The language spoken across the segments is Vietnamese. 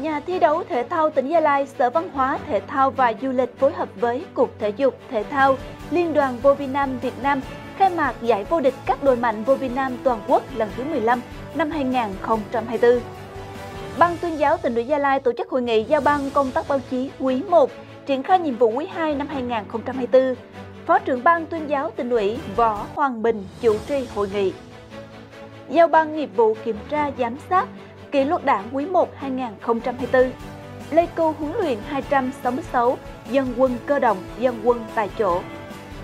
nhà thi đấu thể thao tỉnh Gia Lai, Sở Văn hóa, Thể thao và Du lịch phối hợp với Cục Thể dục, Thể thao, Liên đoàn Vô Vi Nam Việt Nam khai mạc giải vô địch các đội mạnh Vô Vi Nam toàn quốc lần thứ 15 năm 2024. Ban tuyên giáo tỉnh ủy Gia Lai tổ chức hội nghị giao ban công tác báo chí quý 1, triển khai nhiệm vụ quý 2 năm 2024. Phó trưởng ban tuyên giáo tỉnh ủy Võ Hoàng Bình chủ trì hội nghị. Giao ban nghiệp vụ kiểm tra giám sát kỷ luật đảng quý 1 2024. Lê Cưu huấn luyện 266 dân quân cơ động, dân quân tại chỗ.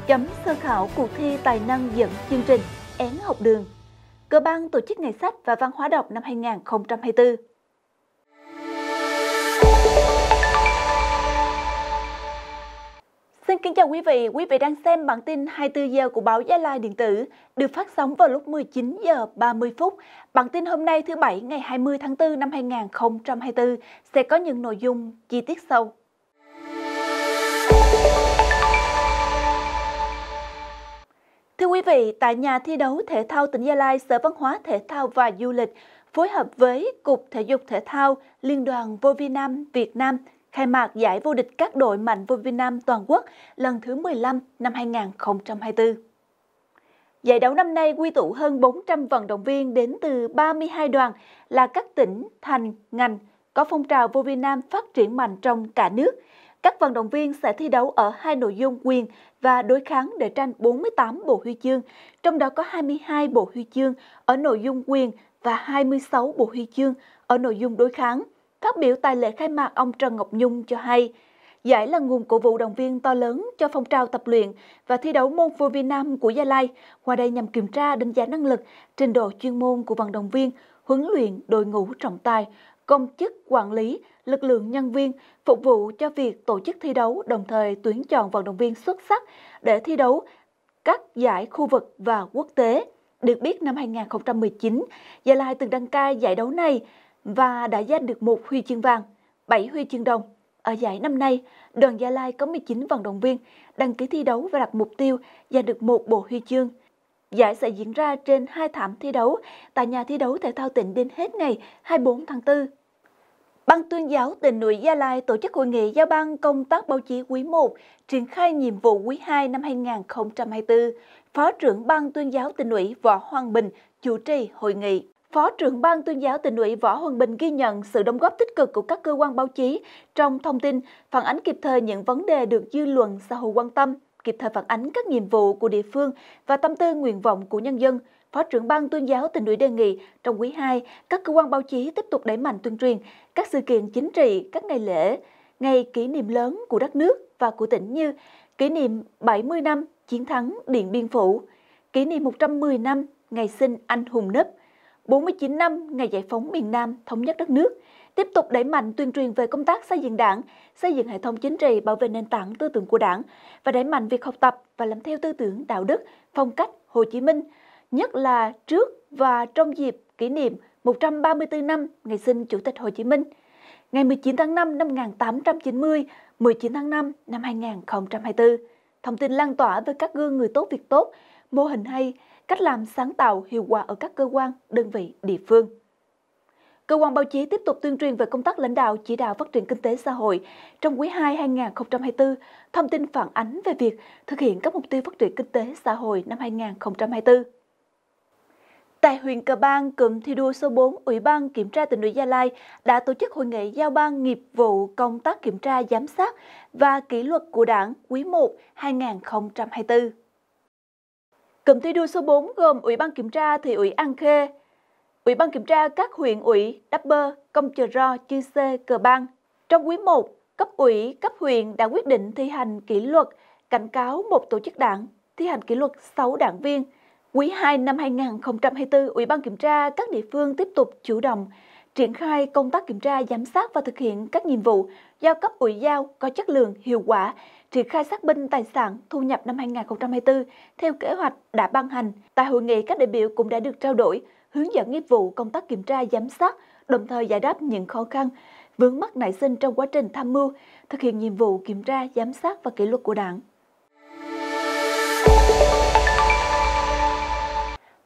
Chấm sơ khảo cuộc thi tài năng dẫn chương trình Én học đường. Cơ ban tổ chức ngày sách và văn hóa đọc năm 2024. Xin kính chào quý vị, quý vị đang xem bản tin 24 giờ của báo Gia Lai điện tử được phát sóng vào lúc 19 giờ 30 phút. Bản tin hôm nay thứ bảy ngày 20 tháng 4 năm 2024 sẽ có những nội dung chi tiết sâu. Thưa quý vị, tại nhà thi đấu thể thao tỉnh Gia Lai, Sở Văn hóa Thể thao và Du lịch phối hợp với Cục Thể dục Thể thao Liên đoàn Vô Vi Nam Việt Nam – khai mạc giải vô địch các đội mạnh vô Việt Nam toàn quốc lần thứ 15 năm 2024. Giải đấu năm nay quy tụ hơn 400 vận động viên đến từ 32 đoàn là các tỉnh, thành, ngành có phong trào vô Việt Nam phát triển mạnh trong cả nước. Các vận động viên sẽ thi đấu ở hai nội dung quyền và đối kháng để tranh 48 bộ huy chương, trong đó có 22 bộ huy chương ở nội dung quyền và 26 bộ huy chương ở nội dung đối kháng. Phát biểu tại lễ khai mạc, ông Trần Ngọc Nhung cho hay, giải là nguồn cổ vũ động viên to lớn cho phong trào tập luyện và thi đấu môn vô Việt Nam của Gia Lai, qua đây nhằm kiểm tra đánh giá năng lực, trình độ chuyên môn của vận động viên, huấn luyện, đội ngũ trọng tài, công chức, quản lý, lực lượng nhân viên, phục vụ cho việc tổ chức thi đấu, đồng thời tuyển chọn vận động viên xuất sắc để thi đấu các giải khu vực và quốc tế. Được biết, năm 2019, Gia Lai từng đăng cai giải đấu này và đã giành được một huy chương vàng, 7 huy chương đồng. Ở giải năm nay, đoàn Gia Lai có 19 vận động viên đăng ký thi đấu và đặt mục tiêu giành được một bộ huy chương. Giải sẽ diễn ra trên hai thảm thi đấu tại nhà thi đấu thể thao tỉnh đến hết ngày 24 tháng 4. Ban tuyên giáo tỉnh ủy Gia Lai tổ chức hội nghị giao ban công tác báo chí quý 1, triển khai nhiệm vụ quý 2 năm 2024. Phó trưởng ban tuyên giáo tỉnh ủy Võ Hoàng Bình chủ trì hội nghị. Phó trưởng ban tuyên giáo tỉnh ủy Võ Hoàng Bình ghi nhận sự đóng góp tích cực của các cơ quan báo chí trong thông tin, phản ánh kịp thời những vấn đề được dư luận xã hội quan tâm, kịp thời phản ánh các nhiệm vụ của địa phương và tâm tư nguyện vọng của nhân dân. Phó trưởng ban tuyên giáo tỉnh ủy đề nghị trong quý 2, các cơ quan báo chí tiếp tục đẩy mạnh tuyên truyền các sự kiện chính trị, các ngày lễ, ngày kỷ niệm lớn của đất nước và của tỉnh như kỷ niệm 70 năm chiến thắng Điện Biên Phủ, kỷ niệm 110 năm ngày sinh anh hùng Nấp, 49 năm ngày giải phóng miền Nam thống nhất đất nước, tiếp tục đẩy mạnh tuyên truyền về công tác xây dựng đảng, xây dựng hệ thống chính trị bảo vệ nền tảng tư tưởng của đảng và đẩy mạnh việc học tập và làm theo tư tưởng đạo đức, phong cách Hồ Chí Minh, nhất là trước và trong dịp kỷ niệm 134 năm ngày sinh Chủ tịch Hồ Chí Minh, ngày 19 tháng 5 năm 1890, 19 tháng 5 năm 2024. Thông tin lan tỏa với các gương người tốt việc tốt mô hình hay, cách làm sáng tạo hiệu quả ở các cơ quan, đơn vị, địa phương. Cơ quan báo chí tiếp tục tuyên truyền về công tác lãnh đạo chỉ đạo phát triển kinh tế xã hội. Trong quý 2 2024, thông tin phản ánh về việc thực hiện các mục tiêu phát triển kinh tế xã hội năm 2024. Tại huyện Cờ Bang, cụm thi đua số 4, Ủy ban Kiểm tra tỉnh ủy Gia Lai đã tổ chức hội nghị giao ban nghiệp vụ công tác kiểm tra giám sát và kỷ luật của đảng quý 1 2024. Cụm thi đua số 4 gồm Ủy ban kiểm tra thị ủy An Khê, Ủy ban kiểm tra các huyện ủy Đắk Bơ, Công Chờ Ro, Chư Sê, Cờ Bang. Trong quý 1, cấp ủy, cấp huyện đã quyết định thi hành kỷ luật cảnh cáo một tổ chức đảng, thi hành kỷ luật 6 đảng viên. Quý 2 năm 2024, Ủy ban kiểm tra các địa phương tiếp tục chủ động triển khai công tác kiểm tra, giám sát và thực hiện các nhiệm vụ giao cấp ủy giao có chất lượng, hiệu quả, triển khai xác minh tài sản thu nhập năm 2024 theo kế hoạch đã ban hành. Tại hội nghị, các đại biểu cũng đã được trao đổi, hướng dẫn nghiệp vụ công tác kiểm tra, giám sát, đồng thời giải đáp những khó khăn, vướng mắc nảy sinh trong quá trình tham mưu, thực hiện nhiệm vụ kiểm tra, giám sát và kỷ luật của đảng.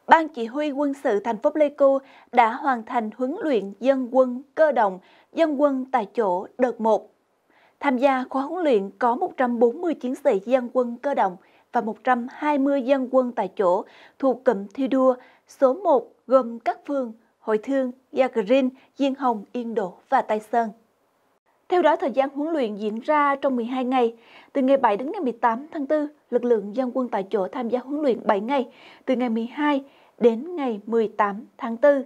Ban Chỉ huy quân sự thành phố Pleiku đã hoàn thành huấn luyện dân quân cơ động, dân quân tại chỗ đợt 1. Tham gia khóa huấn luyện có 140 chiến sĩ dân quân cơ động và 120 dân quân tại chỗ thuộc cụm thi đua số 1 gồm các phương, Hội Thương, Gia Green, Diên Hồng, Yên Đỗ và Tây Sơn. Theo đó, thời gian huấn luyện diễn ra trong 12 ngày, từ ngày 7 đến ngày 18 tháng 4, lực lượng dân quân tại chỗ tham gia huấn luyện 7 ngày, từ ngày 12 đến ngày 18 tháng 4.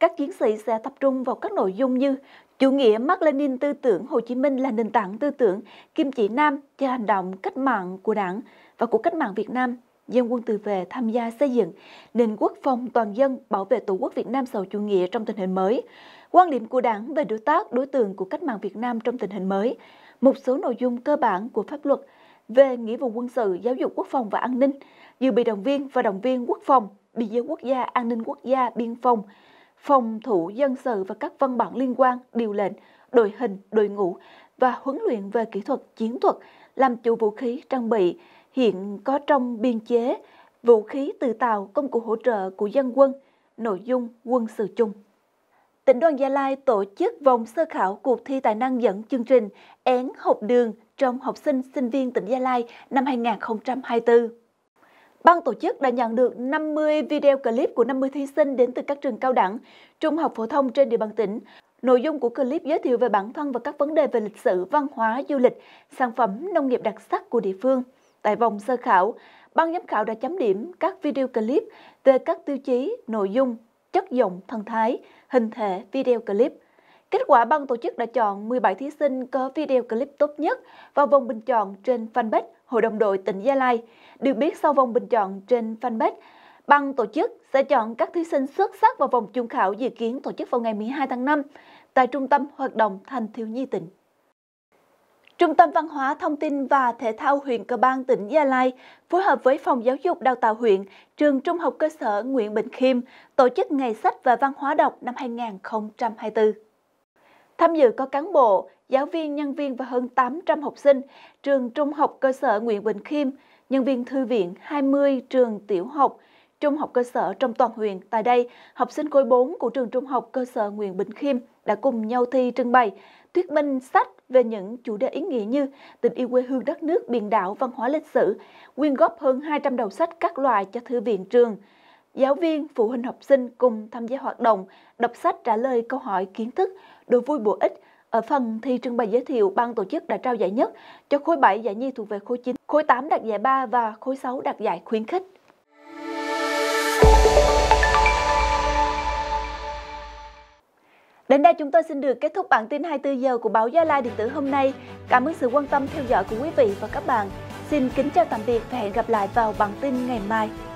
Các chiến sĩ sẽ tập trung vào các nội dung như chủ nghĩa Mark Lenin tư tưởng Hồ Chí Minh là nền tảng tư tưởng, kim chỉ nam cho hành động cách mạng của đảng và của cách mạng Việt Nam dân quân tự vệ tham gia xây dựng nền quốc phòng toàn dân bảo vệ Tổ quốc Việt Nam sau chủ nghĩa trong tình hình mới quan điểm của đảng về đối tác đối tượng của cách mạng Việt Nam trong tình hình mới, một số nội dung cơ bản của pháp luật về nghĩa vụ quân sự, giáo dục quốc phòng và an ninh, dự bị động viên và động viên quốc phòng, biên giới quốc gia, an ninh quốc gia, biên phòng, phòng thủ dân sự và các văn bản liên quan, điều lệnh, đội hình, đội ngũ và huấn luyện về kỹ thuật chiến thuật, làm chủ vũ khí, trang bị hiện có trong biên chế, vũ khí tự tạo, công cụ hỗ trợ của dân quân, nội dung quân sự chung tỉnh đoàn Gia Lai tổ chức vòng sơ khảo cuộc thi tài năng dẫn chương trình Én học đường trong học sinh sinh viên tỉnh Gia Lai năm 2024. Ban tổ chức đã nhận được 50 video clip của 50 thí sinh đến từ các trường cao đẳng, trung học phổ thông trên địa bàn tỉnh. Nội dung của clip giới thiệu về bản thân và các vấn đề về lịch sử, văn hóa, du lịch, sản phẩm nông nghiệp đặc sắc của địa phương. Tại vòng sơ khảo, ban giám khảo đã chấm điểm các video clip về các tiêu chí, nội dung, chất giọng, thần thái, hình thể video clip. Kết quả ban tổ chức đã chọn 17 thí sinh có video clip tốt nhất vào vòng bình chọn trên fanpage Hội đồng đội tỉnh Gia Lai. Được biết sau vòng bình chọn trên fanpage, ban tổ chức sẽ chọn các thí sinh xuất sắc vào vòng chung khảo dự kiến tổ chức vào ngày 12 tháng 5 tại Trung tâm Hoạt động Thanh thiếu nhi tỉnh. Trung tâm Văn hóa Thông tin và Thể thao huyện Cờ Bang tỉnh Gia Lai phối hợp với Phòng Giáo dục Đào tạo huyện, trường Trung học cơ sở Nguyễn Bình Khiêm tổ chức Ngày sách và Văn hóa đọc năm 2024. Tham dự có cán bộ, giáo viên, nhân viên và hơn 800 học sinh trường Trung học cơ sở Nguyễn Bình Khiêm, nhân viên thư viện 20 trường tiểu học, trung học cơ sở trong toàn huyện. Tại đây, học sinh khối 4 của trường trung học cơ sở Nguyễn Bình Khiêm đã cùng nhau thi trưng bày thuyết minh sách về những chủ đề ý nghĩa như tình yêu quê hương đất nước, biển đảo, văn hóa lịch sử, quyên góp hơn 200 đầu sách các loại cho thư viện trường. Giáo viên, phụ huynh học sinh cùng tham gia hoạt động, đọc sách trả lời câu hỏi kiến thức, đồ vui bổ ích. Ở phần thi trưng bày giới thiệu, ban tổ chức đã trao giải nhất cho khối 7 giải nhi thuộc về khối 9, khối 8 đạt giải 3 và khối 6 đạt giải khuyến khích. Đến đây chúng tôi xin được kết thúc bản tin 24 giờ của báo Gia Lai điện tử hôm nay. Cảm ơn sự quan tâm theo dõi của quý vị và các bạn. Xin kính chào tạm biệt và hẹn gặp lại vào bản tin ngày mai.